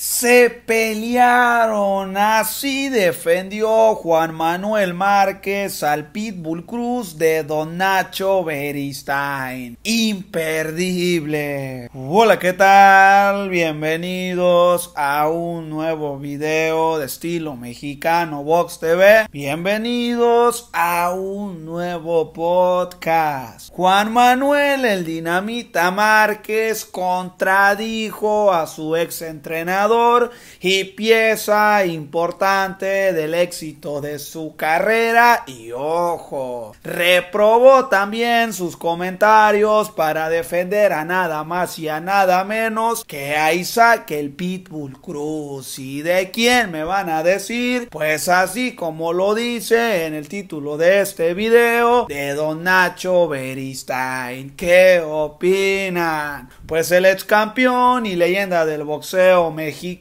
C se pelearon. Así defendió Juan Manuel Márquez al Pitbull Cruz de Don Nacho Beristain. Imperdible. Hola, ¿qué tal? Bienvenidos a un nuevo video de estilo mexicano Vox TV. Bienvenidos a un nuevo podcast. Juan Manuel el Dinamita Márquez contradijo a su ex entrenador y pieza importante del éxito de su carrera y ojo, reprobó también sus comentarios para defender a nada más y a nada menos que a Isaac el Pitbull Cruz. ¿Y de quién me van a decir? Pues así como lo dice en el título de este video, de Don Nacho Beristain. ¿Qué opinan? Pues el ex campeón y leyenda del boxeo mexicano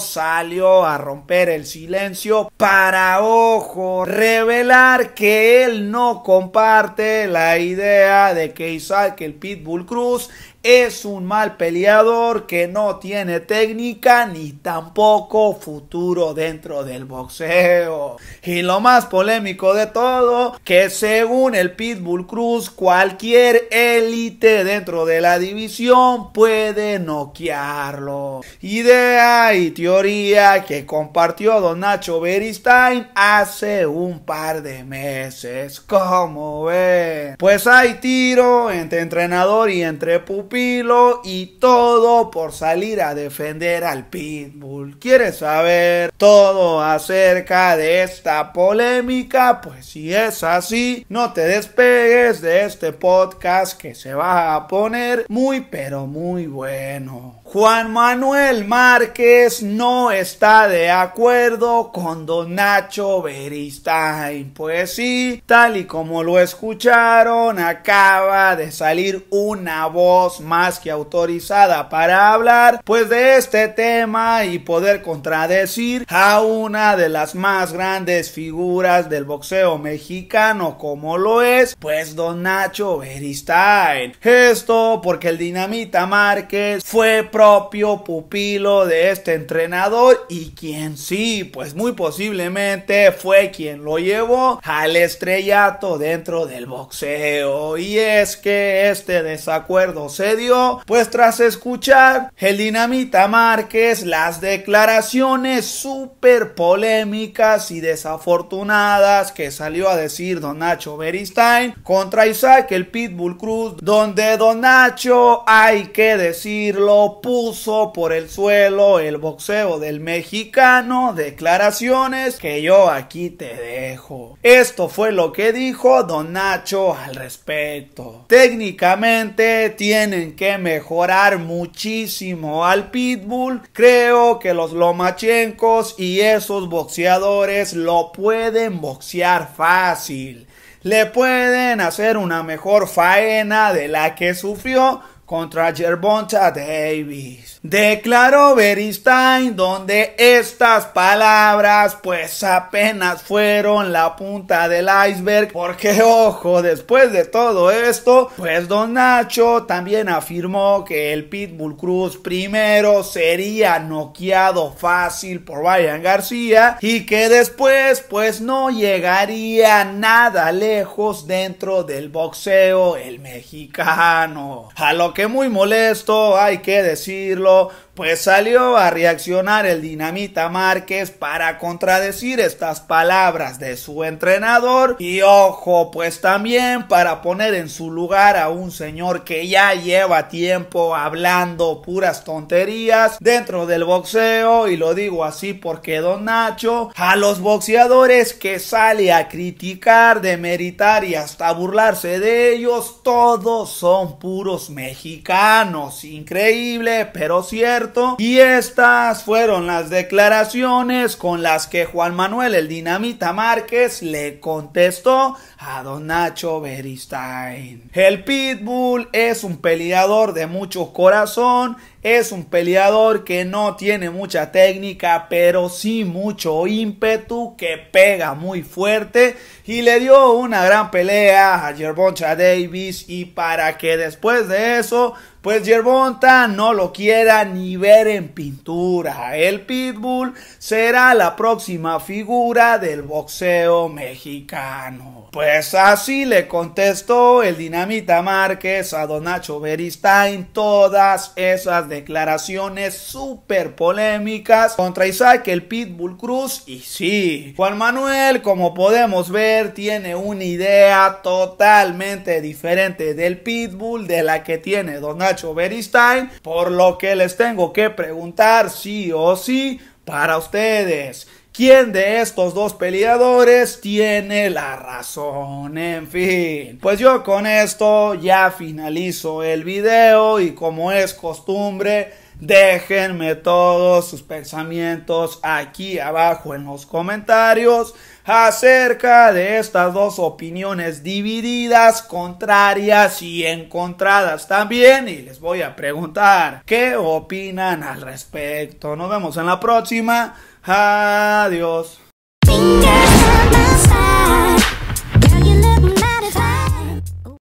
salió a romper el silencio para, ojo, revelar que él no comparte la idea de que Isaac el Pitbull Cruz es un mal peleador que no tiene técnica ni tampoco futuro dentro del boxeo. Y lo más polémico de todo, que según el Pitbull Cruz, cualquier élite dentro de la división puede noquearlo. Idea y teoría que compartió don Nacho Beristain hace un par de meses. ¿Cómo ven? Pues hay tiro entre entrenador y entre pupilo y todo por salir a defender al Pitbull. ¿Quieres saber todo acerca de esta polémica? Pues si es así, no te despegues de este podcast que se va a poner muy pero muy bueno. Juan Manuel Márquez no está de acuerdo con don Nacho Beristain. Pues sí, tal y como lo escucharon, acaba de salir una voz más que autorizada para hablar pues de este tema y poder contradecir a una de las más grandes figuras del boxeo mexicano como lo es pues don Nacho Beristain. Esto porque el Dinamita Márquez fue propio pupilo de este entrenador y quien sí, pues muy posiblemente fue quien lo llevó al estrellato dentro del boxeo. Y es que este desacuerdo se dio, pues tras escuchar el dinamita Márquez las declaraciones súper polémicas y desafortunadas que salió a decir don Nacho Beristain contra Isaac el Pitbull Cruz, donde don Nacho, hay que decirlo, puso por el suelo el boxeo del mexicano, declaraciones que yo aquí te dejo. Esto fue lo que dijo Don Nacho al respecto. Técnicamente tienen que mejorar muchísimo al Pitbull. Creo que los Lomachencos y esos boxeadores lo pueden boxear fácil. Le pueden hacer una mejor faena de la que sufrió contra Gervonta Davis. Declaró Beristain donde estas palabras pues apenas fueron la punta del iceberg porque ojo, después de todo esto, pues Don Nacho también afirmó que el Pitbull Cruz primero sería noqueado fácil por Brian García y que después pues no llegaría nada lejos dentro del boxeo el mexicano. A lo muy molesto, hay que decirlo, pues salió a reaccionar el Dinamita Márquez para contradecir estas palabras de su entrenador y ojo, pues también para poner en su lugar a un señor que ya lleva tiempo hablando puras tonterías dentro del boxeo y lo digo así porque Don Nacho a los boxeadores que sale a criticar, demeritar y hasta burlarse de ellos, todos son puros mexicanos, increíble pero cierto y estas fueron las declaraciones con las que Juan Manuel el Dinamita Márquez le contestó a don Nacho Beristain. El Pitbull es un peleador de mucho corazón es un peleador que no tiene mucha técnica, pero sí mucho ímpetu, que pega muy fuerte y le dio una gran pelea a Yerboncha Davis y para que después de eso, pues Gervonta no lo quiera ni ver en pintura. El Pitbull será la próxima figura del boxeo mexicano. Pues así le contestó el Dinamita Márquez a Don Nacho Beristain todas esas de declaraciones súper polémicas contra Isaac el Pitbull Cruz y sí, Juan Manuel como podemos ver tiene una idea totalmente diferente del Pitbull de la que tiene Don Nacho Beristain, por lo que les tengo que preguntar sí o sí para ustedes quién de estos dos peleadores tiene la razón. En fin, pues yo con esto ya finalizo el video y como es costumbre, Déjenme todos sus pensamientos aquí abajo en los comentarios acerca de estas dos opiniones divididas, contrarias y encontradas también. Y les voy a preguntar qué opinan al respecto. Nos vemos en la próxima. Adiós.